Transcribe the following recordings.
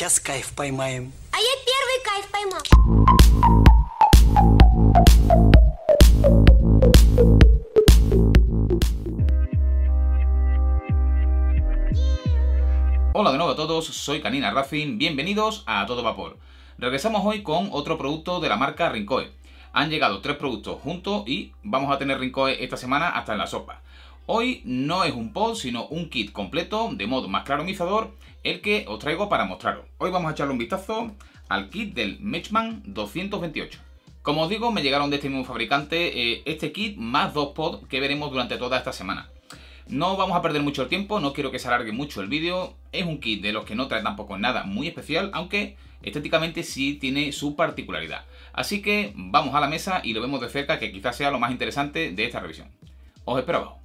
Hola de nuevo a todos, soy Canina Rafin. bienvenidos a Todo Vapor. Regresamos hoy con otro producto de la marca Rincoe. Han llegado tres productos juntos y vamos a tener Rincoe esta semana hasta en la sopa. Hoy no es un pod, sino un kit completo de modo más claromizador, el que os traigo para mostraros. Hoy vamos a echarle un vistazo al kit del Matchman 228. Como os digo, me llegaron de este mismo fabricante eh, este kit más dos pods que veremos durante toda esta semana. No vamos a perder mucho el tiempo, no quiero que se alargue mucho el vídeo. Es un kit de los que no trae tampoco nada muy especial, aunque estéticamente sí tiene su particularidad. Así que vamos a la mesa y lo vemos de cerca, que quizás sea lo más interesante de esta revisión. Os espero abajo.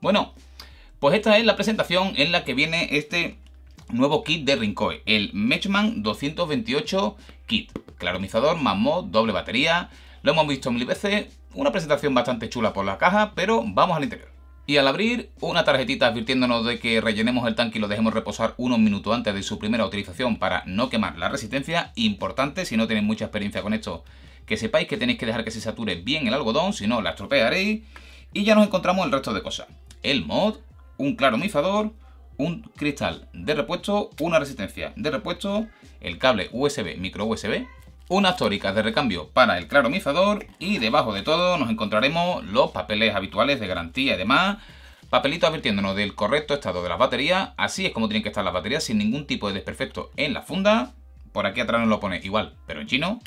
Bueno, pues esta es la presentación en la que viene este nuevo kit de Rincoy, el Matchman 228 Kit. Claromizador, más doble batería, lo hemos visto mil veces, una presentación bastante chula por la caja, pero vamos al interior. Y al abrir, una tarjetita advirtiéndonos de que rellenemos el tanque y lo dejemos reposar unos minutos antes de su primera utilización para no quemar la resistencia. Importante, si no tenéis mucha experiencia con esto, que sepáis que tenéis que dejar que se sature bien el algodón, si no la estropearéis. Y ya nos encontramos el resto de cosas el mod, un claromizador, un cristal de repuesto, una resistencia de repuesto, el cable USB, micro USB, unas tóricas de recambio para el claromizador y debajo de todo nos encontraremos los papeles habituales de garantía y demás, papelito advirtiéndonos del correcto estado de las baterías, así es como tienen que estar las baterías sin ningún tipo de desperfecto en la funda, por aquí atrás nos lo pone igual, pero en chino,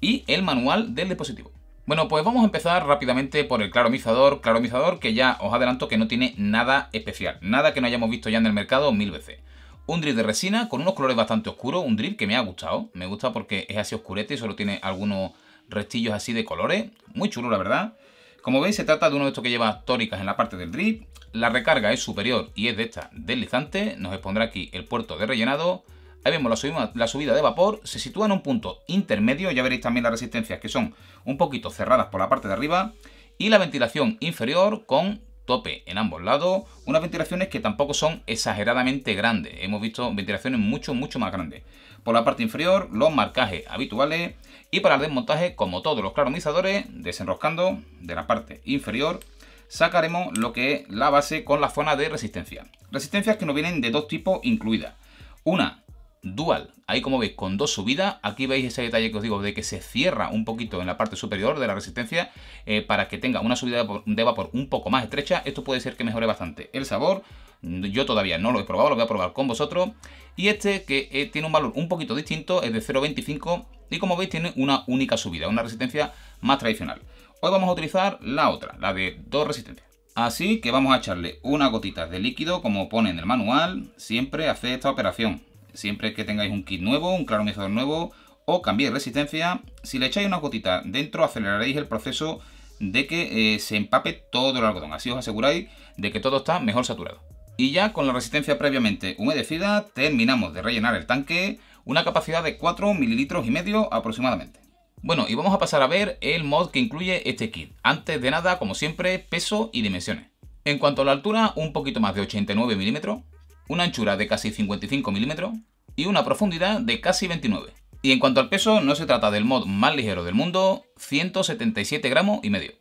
y el manual del dispositivo. Bueno, pues vamos a empezar rápidamente por el claromizador. Claromizador que ya os adelanto que no tiene nada especial, nada que no hayamos visto ya en el mercado mil veces. Un drip de resina con unos colores bastante oscuros, un drip que me ha gustado. Me gusta porque es así oscurete y solo tiene algunos restillos así de colores. Muy chulo, la verdad. Como veis, se trata de uno de estos que lleva tóricas en la parte del drip, La recarga es superior y es de esta deslizante. Nos expondrá aquí el puerto de rellenado Ahí vemos la subida, de vapor, se sitúa en un punto intermedio, ya veréis también las resistencias que son un poquito cerradas por la parte de arriba, y la ventilación inferior con tope en ambos lados, unas ventilaciones que tampoco son exageradamente grandes, hemos visto ventilaciones mucho, mucho más grandes. Por la parte inferior, los marcajes habituales y para el desmontaje, como todos los claromizadores, desenroscando de la parte inferior, sacaremos lo que es la base con la zona de resistencia. Resistencias que nos vienen de dos tipos incluidas. Una dual. Ahí como veis, con dos subidas, aquí veis ese detalle que os digo de que se cierra un poquito en la parte superior de la resistencia eh, para que tenga una subida de vapor un poco más estrecha. Esto puede ser que mejore bastante el sabor. Yo todavía no lo he probado, lo voy a probar con vosotros. Y este que eh, tiene un valor un poquito distinto, es de 0.25 y como veis tiene una única subida, una resistencia más tradicional. Hoy vamos a utilizar la otra, la de dos resistencias. Así que vamos a echarle una gotita de líquido, como pone en el manual, siempre hace esta operación siempre que tengáis un kit nuevo, un claromizador nuevo o cambiéis resistencia, si le echáis una gotita dentro aceleraréis el proceso de que eh, se empape todo el algodón. Así os aseguráis de que todo está mejor saturado. Y ya con la resistencia previamente humedecida terminamos de rellenar el tanque, una capacidad de 4 mililitros y medio aproximadamente. Bueno, y vamos a pasar a ver el mod que incluye este kit. Antes de nada, como siempre, peso y dimensiones. En cuanto a la altura, un poquito más de 89 milímetros una anchura de casi 55 milímetros y una profundidad de casi 29. Y en cuanto al peso, no se trata del mod más ligero del mundo, 177 gramos y medio.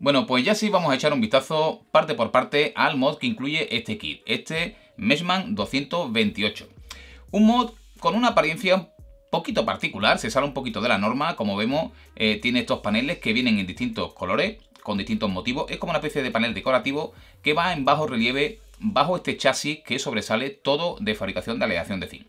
Bueno, pues ya sí vamos a echar un vistazo parte por parte al mod que incluye este kit, este Meshman 228. Un mod con una apariencia un poquito particular, se sale un poquito de la norma, como vemos eh, tiene estos paneles que vienen en distintos colores, con distintos motivos, es como una especie de panel decorativo que va en bajo relieve bajo este chasis que sobresale todo de fabricación de aleación de zinc.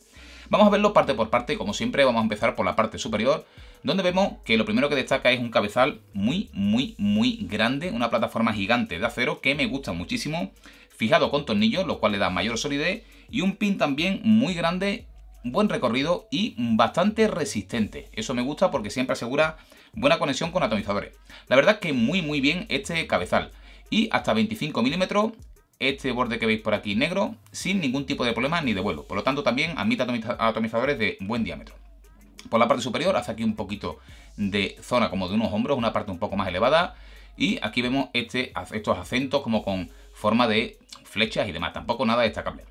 Vamos a verlo parte por parte, como siempre vamos a empezar por la parte superior, donde vemos que lo primero que destaca es un cabezal muy, muy, muy grande, una plataforma gigante de acero que me gusta muchísimo, fijado con tornillos, lo cual le da mayor solidez, y un pin también muy grande, buen recorrido y bastante resistente. Eso me gusta porque siempre asegura buena conexión con atomizadores. La verdad que muy, muy bien este cabezal. Y hasta 25 milímetros este borde que veis por aquí negro sin ningún tipo de problema ni de vuelo. Por lo tanto, también admite atomizadores de buen diámetro. Por la parte superior hace aquí un poquito de zona como de unos hombros, una parte un poco más elevada. Y aquí vemos este estos acentos como con forma de flechas y demás, tampoco nada destacable.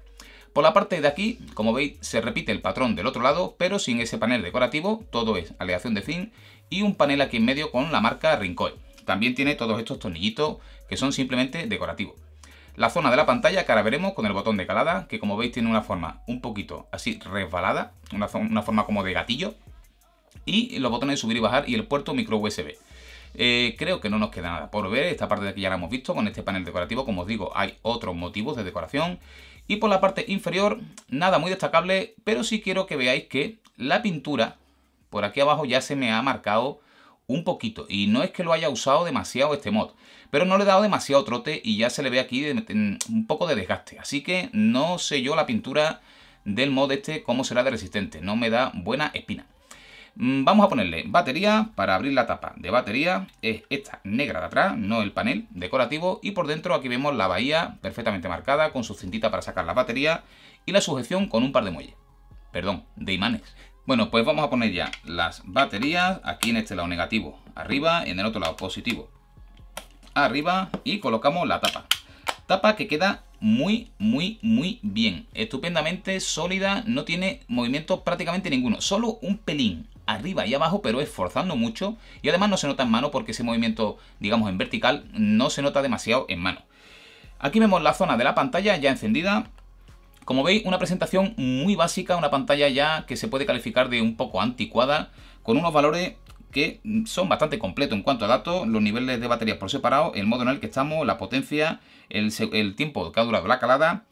Por la parte de aquí, como veis, se repite el patrón del otro lado, pero sin ese panel decorativo, todo es aleación de zinc y un panel aquí en medio con la marca Rincoy. También tiene todos estos tornillitos que son simplemente decorativos. La zona de la pantalla que ahora veremos con el botón de calada, que como veis tiene una forma un poquito así resbalada, una, forma como de gatillo, y los botones de subir y bajar y el puerto micro USB. Eh, creo que no nos queda nada por ver, esta parte de aquí ya la hemos visto con este panel decorativo, como os digo, hay otros motivos de decoración. Y por la parte inferior, nada muy destacable, pero sí quiero que veáis que la pintura por aquí abajo ya se me ha marcado un poquito. Y no es que lo haya usado demasiado este mod, pero no le he dado demasiado trote y ya se le ve aquí un poco de desgaste. Así que no sé yo la pintura del mod este cómo será de resistente, no me da buena espina. Mm, vamos a ponerle batería para abrir la tapa de batería, es esta negra de atrás, no el panel decorativo, y por dentro aquí vemos la bahía perfectamente marcada con su cintita para sacar la batería y la sujeción con un par de muelles, perdón, de imanes. Bueno, pues vamos a poner ya las baterías, aquí en este lado negativo, arriba, en el otro lado positivo, arriba y colocamos la tapa. Tapa que queda muy, muy, muy bien, estupendamente sólida, no tiene movimiento prácticamente ninguno, solo un pelín arriba y abajo, pero esforzando mucho y además no se nota en mano porque ese movimiento, digamos, en vertical no se nota demasiado en mano. Aquí vemos la zona de la pantalla ya encendida, como veis, una presentación muy básica, una pantalla ya que se puede calificar de un poco anticuada, con unos valores que son bastante completos en cuanto a datos, los niveles de baterías por separado, el modo en el que estamos, la potencia, el, tiempo que ha durado la calada,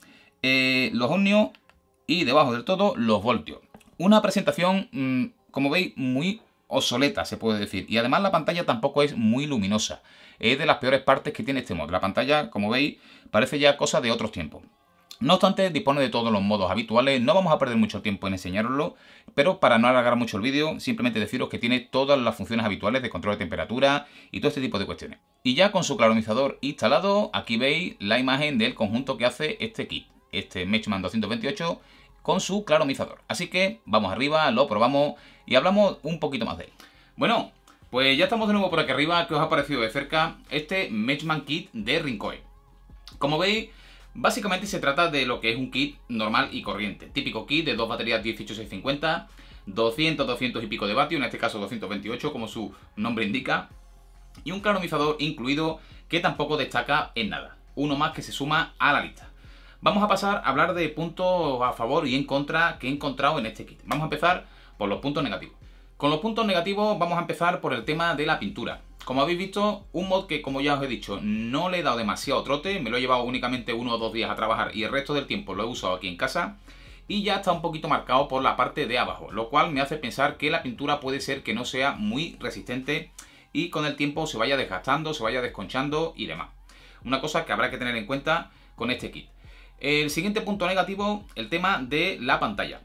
eh, los ohmios y debajo del todo los voltios. Una presentación, mm, como veis, muy obsoleta, se puede decir. Y además la pantalla tampoco es muy luminosa. Es de las peores partes que tiene este mod. La pantalla, como veis, parece ya cosa de otros tiempos. No obstante, dispone de todos los modos habituales, no vamos a perder mucho tiempo en enseñaroslo, pero para no alargar mucho el vídeo, simplemente deciros que tiene todas las funciones habituales de control de temperatura y todo este tipo de cuestiones. Y ya con su claromizador instalado, aquí veis la imagen del conjunto que hace este kit, este Matchman 228 con su claromizador. Así que vamos arriba, lo probamos y hablamos un poquito más de él. Bueno, pues ya estamos de nuevo por aquí arriba, que os ha parecido de cerca este Matchman Kit de Rincoe. Como veis, Básicamente se trata de lo que es un kit normal y corriente. Típico kit de dos baterías 18650, 200, 200 y pico de vatios, en este caso 228 como su nombre indica, y un canonizador incluido que tampoco destaca en nada. Uno más que se suma a la lista. Vamos a pasar a hablar de puntos a favor y en contra que he encontrado en este kit. Vamos a empezar por los puntos negativos. Con los puntos negativos vamos a empezar por el tema de la pintura. Como habéis visto, un mod que, como ya os he dicho, no le he dado demasiado trote, me lo he llevado únicamente uno o dos días a trabajar y el resto del tiempo lo he usado aquí en casa, y ya está un poquito marcado por la parte de abajo, lo cual me hace pensar que la pintura puede ser que no sea muy resistente y con el tiempo se vaya desgastando, se vaya desconchando y demás. Una cosa que habrá que tener en cuenta con este kit. El siguiente punto negativo, el tema de la pantalla.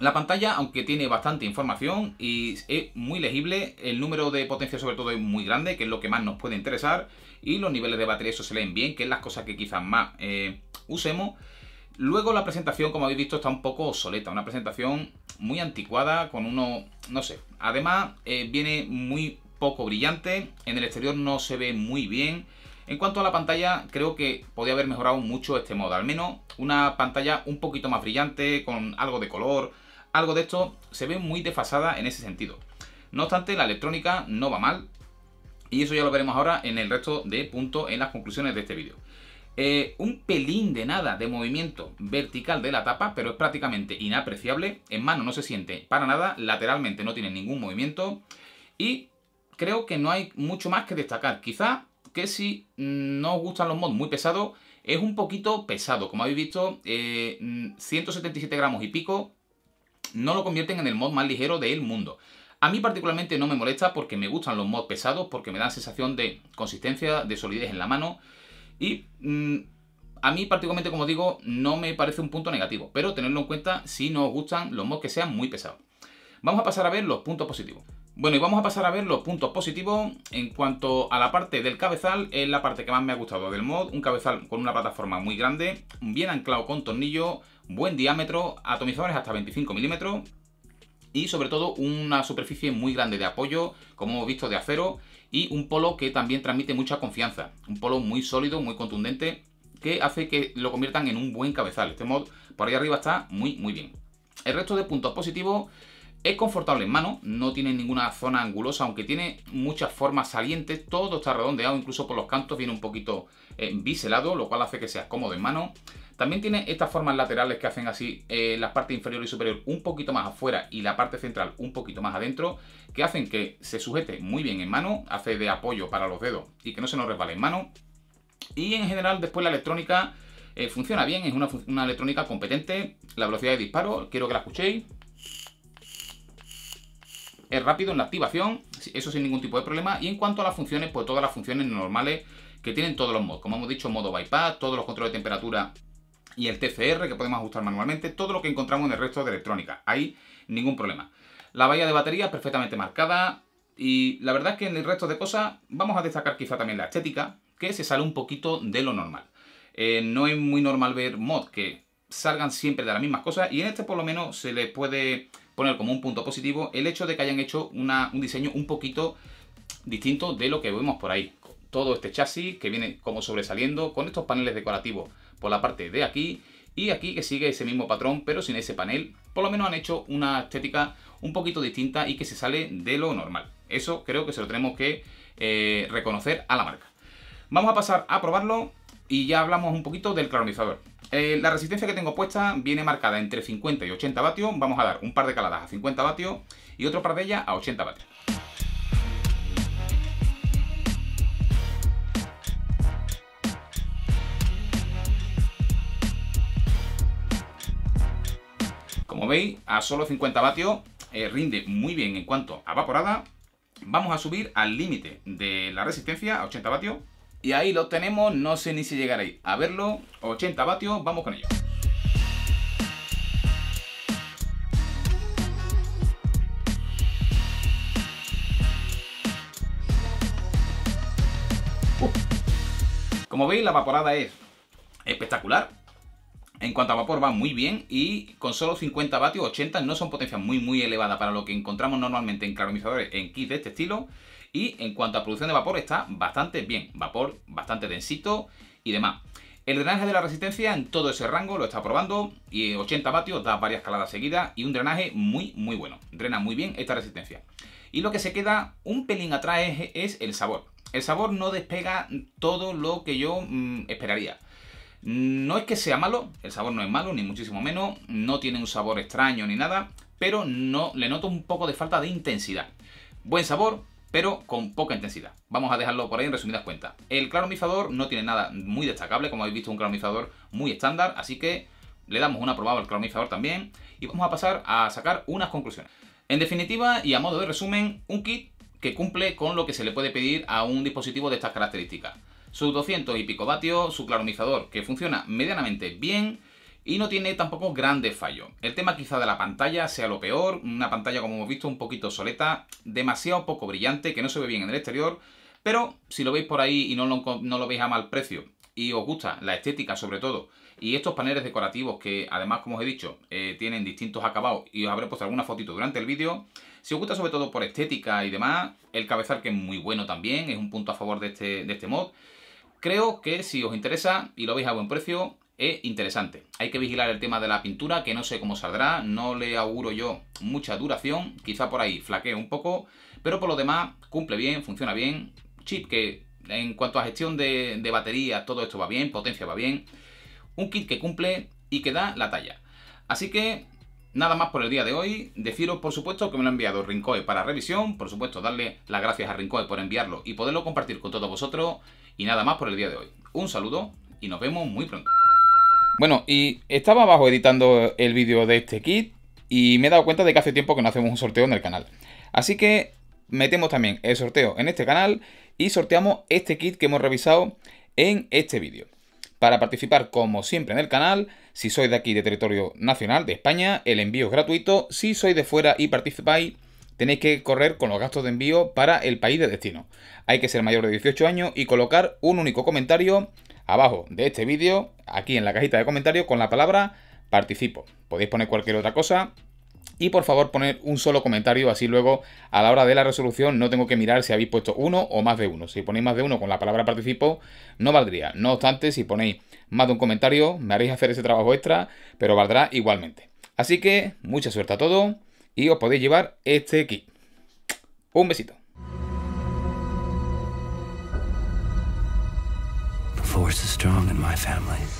La pantalla, aunque tiene bastante información y es muy legible, el número de potencia sobre todo es muy grande, que es lo que más nos puede interesar, y los niveles de batería eso se leen bien, que es las cosas que quizás más eh, usemos. Luego la presentación, como habéis visto, está un poco obsoleta, una presentación muy anticuada, con uno, no sé. Además, eh, viene muy poco brillante, en el exterior no se ve muy bien. En cuanto a la pantalla, creo que podría haber mejorado mucho este modo, al menos una pantalla un poquito más brillante, con algo de color, algo de esto se ve muy desfasada en ese sentido. No obstante, la electrónica no va mal, y eso ya lo veremos ahora en el resto de puntos en las conclusiones de este vídeo. Eh, un pelín de nada de movimiento vertical de la tapa, pero es prácticamente inapreciable. En mano no se siente para nada, lateralmente no tiene ningún movimiento. Y creo que no hay mucho más que destacar. Quizá que si no os gustan los mods muy pesados, es un poquito pesado. Como habéis visto, 177 eh, mm, gramos y pico no lo convierten en el mod más ligero del mundo. A mí particularmente no me molesta porque me gustan los mods pesados, porque me dan sensación de consistencia, de solidez en la mano y mm, a mí particularmente, como digo, no me parece un punto negativo, pero tenerlo en cuenta si no os gustan los mods que sean muy pesados. Vamos a pasar a ver los puntos positivos. Bueno, y vamos a pasar a ver los puntos positivos en cuanto a la parte del cabezal, es la parte que más me ha gustado del mod, un cabezal con una plataforma muy grande, bien anclado con tornillo, buen diámetro, atomizadores hasta 25 milímetros y sobre todo una superficie muy grande de apoyo, como hemos visto, de acero y un polo que también transmite mucha confianza. Un polo muy sólido, muy contundente, que hace que lo conviertan en un buen cabezal. Este mod por ahí arriba está muy, muy bien. El resto de puntos positivos es confortable en mano, no tiene ninguna zona angulosa, aunque tiene muchas formas salientes, todo está redondeado, incluso por los cantos viene un poquito eh, biselado, lo cual hace que sea cómodo en mano. También tiene estas formas laterales que hacen así las eh, la parte inferior y superior un poquito más afuera y la parte central un poquito más adentro, que hacen que se sujete muy bien en mano, hace de apoyo para los dedos y que no se nos resbale en mano. Y en general después la electrónica eh, funciona bien, es una, electrónica competente, la velocidad de disparo, quiero que la escuchéis, es rápido en la activación, eso sin ningún tipo de problema. Y en cuanto a las funciones, pues todas las funciones normales que tienen todos los modos Como hemos dicho, modo bypass, todos los controles de temperatura y el TCR que podemos ajustar manualmente, todo lo que encontramos en el resto de electrónica. Ahí ningún problema. La valla de batería perfectamente marcada y la verdad es que en el resto de cosas vamos a destacar quizá también la estética, que se sale un poquito de lo normal. Eh, no es muy normal ver mods que salgan siempre de las mismas cosas y en este por lo menos se le puede poner como un punto positivo el hecho de que hayan hecho un diseño un poquito distinto de lo que vemos por ahí. Todo este chasis que viene como sobresaliendo con estos paneles decorativos por la parte de aquí y aquí que sigue ese mismo patrón pero sin ese panel. Por lo menos han hecho una estética un poquito distinta y que se sale de lo normal. Eso creo que se lo tenemos que eh, reconocer a la marca. Vamos a pasar a probarlo y ya hablamos un poquito del carbonizador. Eh, la resistencia que tengo puesta viene marcada entre 50 y 80 vatios. Vamos a dar un par de caladas a 50 vatios y otro par de ellas a 80 vatios. veis, a solo 50 vatios eh, rinde muy bien en cuanto a vaporada. Vamos a subir al límite de la resistencia, a 80 vatios. Y ahí lo tenemos, no sé ni si llegaréis a verlo. 80 vatios, vamos con ello. Como veis, la vaporada es espectacular. En cuanto a vapor va muy bien y con solo 50 vatios, 80 no son potencias muy muy elevadas para lo que encontramos normalmente en carbonizadores en kits de este estilo. Y en cuanto a producción de vapor está bastante bien, vapor bastante densito y demás. El drenaje de la resistencia en todo ese rango lo está probando y 80 vatios da varias caladas seguidas y un drenaje muy muy bueno. Drena muy bien esta resistencia. Y lo que se queda un pelín atrás es, el sabor. El sabor no despega todo lo que yo mm, esperaría. No es que sea malo, el sabor no es malo, ni muchísimo menos, no tiene un sabor extraño ni nada, pero no, le noto un poco de falta de intensidad. Buen sabor, pero con poca intensidad. Vamos a dejarlo por ahí en resumidas cuentas. El claromizador no tiene nada muy destacable, como habéis visto, un claromizador muy estándar, así que le damos una probada al claromizador también y vamos a pasar a sacar unas conclusiones. En definitiva y a modo de resumen, un kit que cumple con lo que se le puede pedir a un dispositivo de estas características sus 200 y pico vatios, su claromizador que funciona medianamente bien y no tiene tampoco grandes fallos. El tema quizá de la pantalla sea lo peor, una pantalla como hemos visto un poquito soleta, demasiado poco brillante, que no se ve bien en el exterior, pero si lo veis por ahí y no lo, no lo veis a mal precio y os gusta la estética sobre todo, y estos paneles decorativos que además, como os he dicho, eh, tienen distintos acabados y os habré puesto alguna fotito durante el vídeo, si os gusta sobre todo por estética y demás, el cabezal que es muy bueno también, es un punto a favor de este, de este mod, Creo que si os interesa y lo veis a buen precio, es interesante. Hay que vigilar el tema de la pintura, que no sé cómo saldrá, no le auguro yo mucha duración, quizá por ahí flaquee un poco, pero por lo demás cumple bien, funciona bien, chip que en cuanto a gestión de, de baterías, todo esto va bien, potencia va bien, un kit que cumple y que da la talla. Así que Nada más por el día de hoy. Deciros, por supuesto, que me lo ha enviado Rincoe para revisión. Por supuesto, darle las gracias a Rincoe por enviarlo y poderlo compartir con todos vosotros. Y nada más por el día de hoy. Un saludo y nos vemos muy pronto. Bueno, y estaba abajo editando el vídeo de este kit y me he dado cuenta de que hace tiempo que no hacemos un sorteo en el canal. Así que metemos también el sorteo en este canal y sorteamos este kit que hemos revisado en este vídeo. Para participar como siempre en el canal, si sois de aquí de territorio nacional de España, el envío es gratuito. Si sois de fuera y participáis, tenéis que correr con los gastos de envío para el país de destino. Hay que ser mayor de 18 años y colocar un único comentario abajo de este vídeo, aquí en la cajita de comentarios, con la palabra participo. Podéis poner cualquier otra cosa, y por favor poner un solo comentario, así luego a la hora de la resolución no tengo que mirar si habéis puesto uno o más de uno. Si ponéis más de uno con la palabra participo, no valdría. No obstante, si ponéis más de un comentario, me haréis hacer ese trabajo extra, pero valdrá igualmente. Así que mucha suerte a todos y os podéis llevar este kit. Un besito. The force is strong in my family.